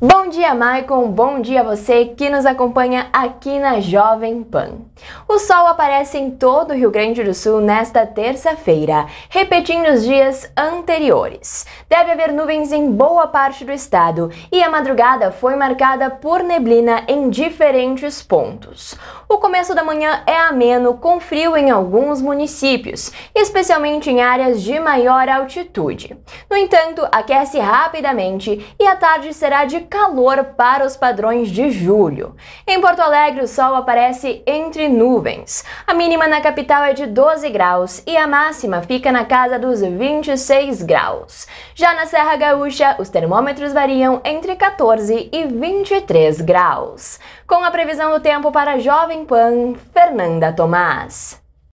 Bom dia, Maicon. Bom dia a você que nos acompanha aqui na Jovem Pan. O sol aparece em todo o Rio Grande do Sul nesta terça-feira, repetindo os dias anteriores. Deve haver nuvens em boa parte do estado e a madrugada foi marcada por neblina em diferentes pontos. O começo da manhã é ameno, com frio em alguns municípios, especialmente em áreas de maior altitude. No entanto, aquece rapidamente e a tarde será de calor para os padrões de julho. Em Porto Alegre, o sol aparece entre nuvens. A mínima na capital é de 12 graus e a máxima fica na casa dos 26 graus. Já na Serra Gaúcha, os termômetros variam entre 14 e 23 graus. Com a previsão do tempo para Jovem Pan, Fernanda Tomás.